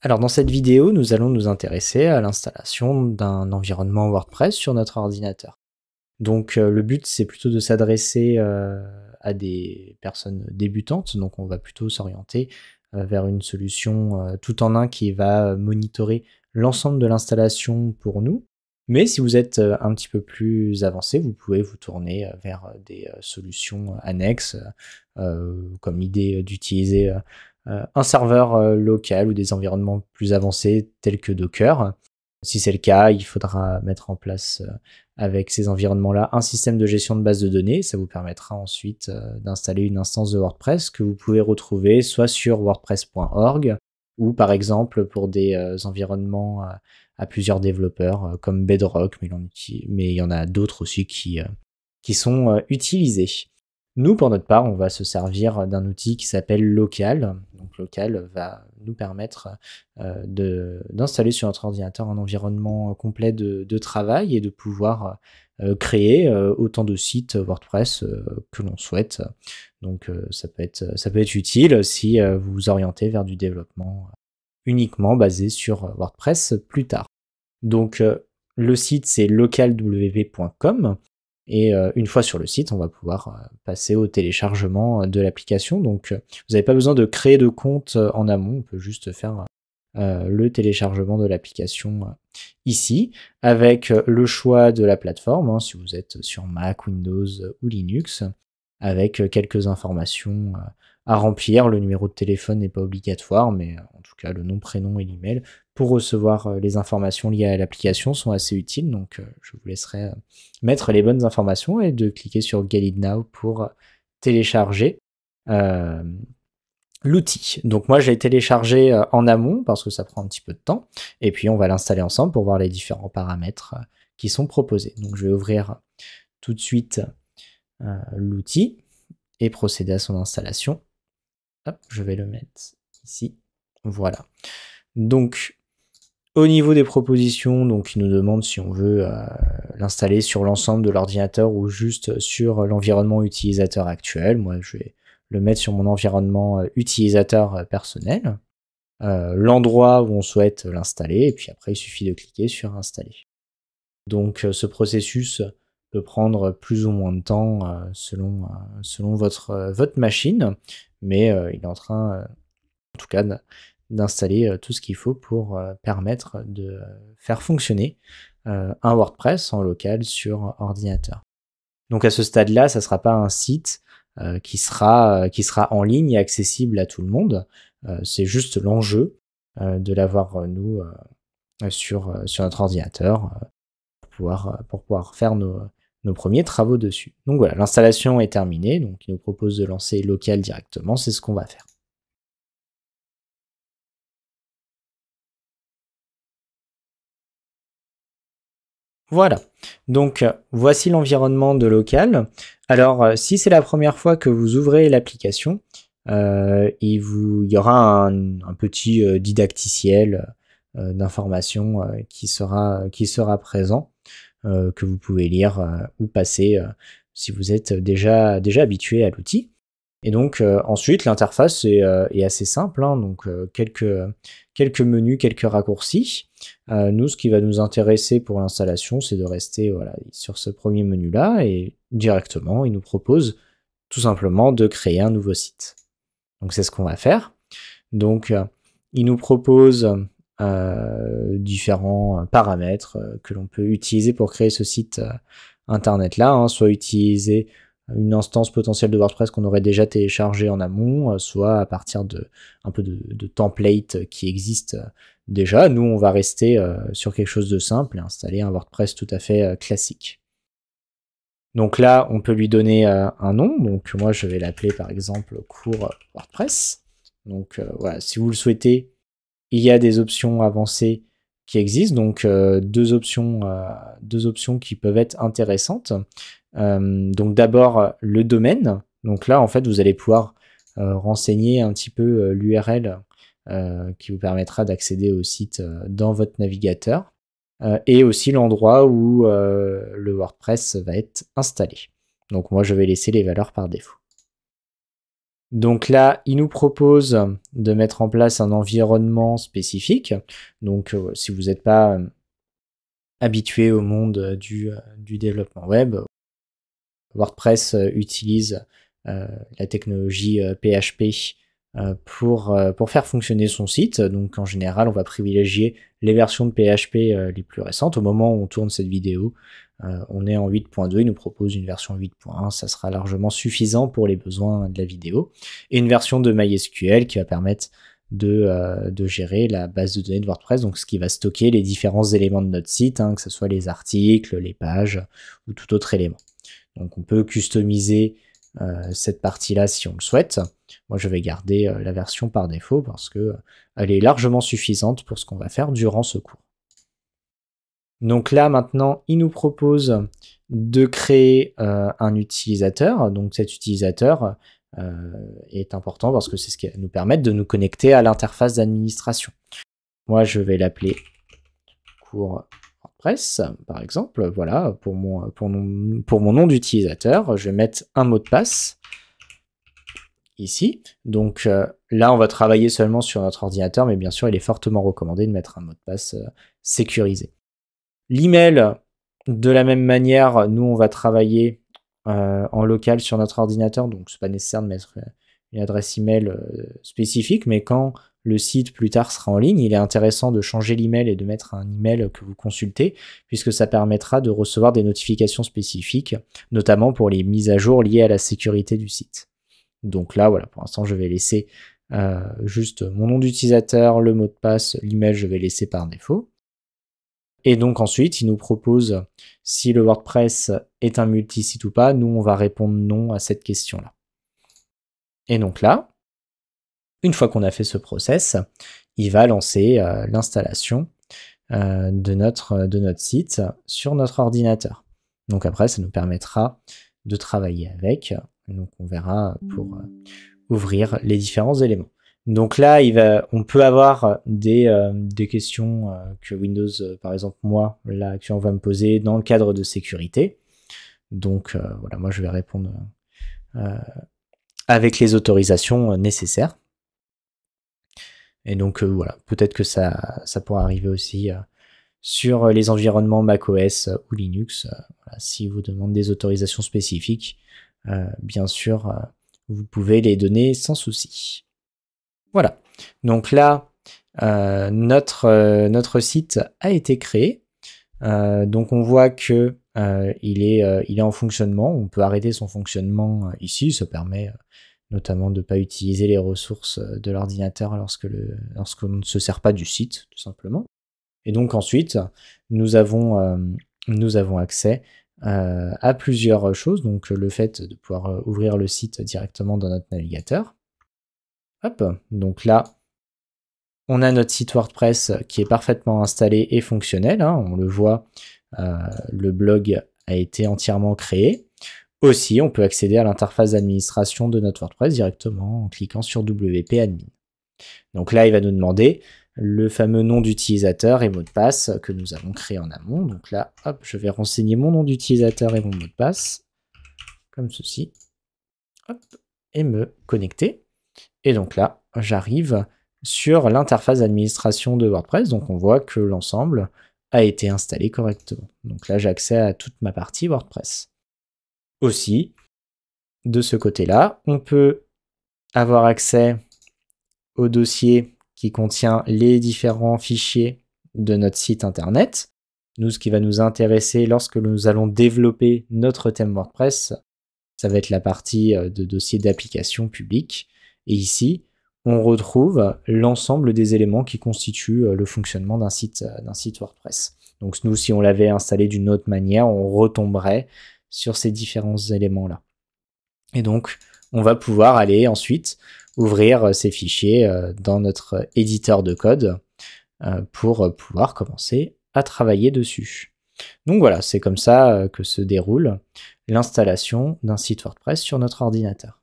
Alors dans cette vidéo, nous allons nous intéresser à l'installation d'un environnement WordPress sur notre ordinateur. Donc euh, le but c'est plutôt de s'adresser euh, à des personnes débutantes, donc on va plutôt s'orienter euh, vers une solution tout en un qui va monitorer l'ensemble de l'installation pour nous. Mais si vous êtes un petit peu plus avancé, vous pouvez vous tourner vers des solutions annexes, comme l'idée d'utiliser euh, un serveur euh, local ou des environnements plus avancés tels que Docker. Si c'est le cas, il faudra mettre en place euh, avec ces environnements-là un système de gestion de base de données. Ça vous permettra ensuite d'installer une instance de WordPress que vous pouvez retrouver soit sur wordpress.org ou par exemple pour des environnements à plusieurs développeurs comme Bedrock, mais, il y en a d'autres aussi qui, qui sont utilisés. Nous, pour notre part, on va se servir d'un outil qui s'appelle Local, donc local va nous permettre euh, d'installer sur notre ordinateur un environnement complet de, travail et de pouvoir euh, créer euh, autant de sites WordPress que l'on souhaite. Donc ça peut être ça peut être utile si vous vous orientez vers du développement uniquement basé sur WordPress plus tard. Donc le site c'est localwv.com et euh, une fois sur le site, on va pouvoir euh, passer au téléchargement euh, de l'application. Donc, vous n'avez pas besoin de créer de compte en amont. On peut juste faire le téléchargement de l'application ici, avec le choix de la plateforme, hein, si vous êtes sur Mac, Windows ou Linux, avec quelques informations remplir. Le numéro de téléphone n'est pas obligatoire, mais euh, en tout cas le nom, prénom et l'email pour recevoir euh, les informations liées à l'application sont assez utiles. Donc euh, je vous laisserai mettre les bonnes informations et de cliquer sur Get It Now pour télécharger. l'outil. Donc moi, j'ai téléchargé en amont parce que ça prend un petit peu de temps. Et puis on va l'installer ensemble pour voir les différents paramètres qui sont proposés. Donc je vais ouvrir tout de suite l'outil et procéder à son installation je vais le mettre ici. Voilà. Donc, au niveau des propositions, donc il nous demande si on veut euh, l'installer sur l'ensemble de l'ordinateur ou juste sur l'environnement utilisateur actuel. Moi, je vais le mettre sur mon environnement euh, utilisateur euh, personnel. l'endroit où on souhaite l'installer, et puis après il suffit de cliquer sur installer. Donc ce processus peut prendre plus ou moins de temps selon, selon votre, votre machine mais euh, il est en train, euh, en tout cas, d'installer euh, tout ce qu'il faut pour permettre de faire fonctionner un WordPress en local sur ordinateur. Donc à ce stade-là, ça ne sera pas un site qui, sera, qui sera en ligne et accessible à tout le monde. c'est juste l'enjeu de l'avoir, nous, sur, notre ordinateur pour pour pouvoir faire nos, premiers travaux dessus. Donc voilà, l'installation est terminée, donc il nous propose de lancer local directement, c'est ce qu'on va faire. Voilà, donc euh, voici l'environnement de local. Alors euh, si c'est la première fois que vous ouvrez l'application, euh, il, vous, y aura un, petit didacticiel d'information qui, sera, qui sera présent. Euh, que vous pouvez lire euh, ou passer euh, si vous êtes déjà, déjà habitué à l'outil. Et donc ensuite, l'interface est, assez simple, hein. donc quelques, quelques menus, quelques raccourcis. nous, ce qui va nous intéresser pour l'installation, c'est de rester voilà, sur ce premier menu-là et directement, il nous propose tout simplement de créer un nouveau site. Donc c'est ce qu'on va faire. Donc il nous propose euh, différents euh, paramètres euh, que l'on peut utiliser pour créer ce site internet là, hein. soit utiliser une instance potentielle de WordPress qu'on aurait déjà téléchargée en amont, soit à partir de un peu de, de template qui existe déjà. Nous, on va rester sur quelque chose de simple et installer un WordPress tout à fait classique. Donc là, on peut lui donner un nom. Donc moi, je vais l'appeler par exemple cours WordPress. Donc voilà, si vous le souhaitez, il y a des options avancées qui existent, donc euh, deux, options, euh, deux options qui peuvent être intéressantes. Euh, donc d'abord le domaine. Donc là, en fait, vous allez pouvoir renseigner un petit peu l'URL qui vous permettra d'accéder au site dans votre navigateur et aussi l'endroit où le WordPress va être installé. Donc moi, je vais laisser les valeurs par défaut. Donc là, il nous propose de mettre en place un environnement spécifique. Donc euh, si vous n'êtes pas euh, habitué au monde euh, du, développement web, WordPress utilise la technologie PHP euh, euh, pour, faire fonctionner son site. Donc en général, on va privilégier les versions de PHP euh, les plus récentes. Au moment où on tourne cette vidéo, on est en 8.2, il nous propose une version 8.1, ça sera largement suffisant pour les besoins de la vidéo. Et une version de MySQL qui va permettre de, gérer la base de données de WordPress, donc ce qui va stocker les différents éléments de notre site, hein, que ce soit les articles, les pages ou tout autre élément. Donc on peut customiser euh, cette partie-là si on le souhaite. Moi, je vais garder euh, la version par défaut parce que euh, elle est largement suffisante pour ce qu'on va faire durant ce cours. Donc là, maintenant, il nous propose de créer un utilisateur. Donc cet utilisateur est important parce que c'est ce qui va nous permettre de nous connecter à l'interface d'administration. Moi, je vais l'appeler cours par exemple, voilà, pour mon, pour pour mon nom d'utilisateur, je vais mettre un mot de passe ici. Donc euh, là, on va travailler seulement sur notre ordinateur, mais bien sûr, il est fortement recommandé de mettre un mot de passe euh, sécurisé. L'email, de la même manière, nous, on va travailler euh, en local sur notre ordinateur, donc c'est pas nécessaire de mettre une adresse email spécifique, mais quand le site plus tard sera en ligne, il est intéressant de changer l'email et de mettre un email que vous consultez, puisque ça permettra de recevoir des notifications spécifiques, notamment pour les mises à jour liées à la sécurité du site. Donc là, voilà, pour l'instant, je vais laisser euh, juste mon nom d'utilisateur, le mot de passe, l'email, je vais laisser par défaut. Et donc ensuite, il nous propose si le WordPress est un multi-site ou pas. Nous, on va répondre non à cette question-là. Et donc là, une fois qu'on a fait ce process, il va lancer euh, l'installation euh, de, notre, euh, de notre site sur notre ordinateur. Donc après, ça nous permettra de travailler avec. Donc on verra pour ouvrir les différents éléments. Donc là, on peut avoir des, questions que Windows, par exemple, moi, là, actuellement, va me poser dans le cadre de sécurité. Donc voilà, moi, je vais répondre avec les autorisations nécessaires. Et donc euh, voilà, peut-être que ça, ça pourra arriver aussi euh, sur euh, les environnements macOS ou Linux. si vous demandez des autorisations spécifiques, bien sûr, vous pouvez les donner sans souci. Voilà. Donc là, notre, notre, site a été créé. donc on voit que il est, il, est, en fonctionnement. On peut arrêter son fonctionnement ici. Ça permet notamment de ne pas utiliser les ressources euh, de l'ordinateur lorsque lorsqu'on ne se sert pas du site, tout simplement. Et donc ensuite, nous avons, euh, nous avons accès euh, à plusieurs choses, donc le fait de pouvoir ouvrir le site directement dans notre navigateur. Hop, donc là, on a notre site WordPress qui est parfaitement installé et fonctionnel. Hein. On le voit, le blog a été entièrement créé. Aussi, on peut accéder à l'interface d'administration de notre WordPress directement en cliquant sur WP Admin. Donc là, il va nous demander le fameux nom d'utilisateur et mot de passe que nous avons créé en amont. Donc là, hop, je vais renseigner mon nom d'utilisateur et mon mot de passe, comme ceci, et me connecter. Et donc là, j'arrive sur l'interface d'administration de WordPress. Donc on voit que l'ensemble a été installé correctement. Donc là, j'ai accès à toute ma partie WordPress aussi, de ce côté-là, on peut avoir accès au dossier qui contient les différents fichiers de notre site internet. Nous, ce qui va nous intéresser lorsque nous allons développer notre thème WordPress, ça va être la partie euh, de dossier d'application publique. Et ici, on retrouve l'ensemble des éléments qui constituent euh, le fonctionnement d'un site, euh, site WordPress. Donc nous, si on l'avait installé d'une autre manière, on retomberait sur ces différents éléments-là. Et donc, on va pouvoir aller ensuite ouvrir euh, ces fichiers euh, dans notre éditeur de code euh, pour pouvoir commencer à travailler dessus. Donc voilà, c'est comme ça que se déroule l'installation d'un site WordPress sur notre ordinateur.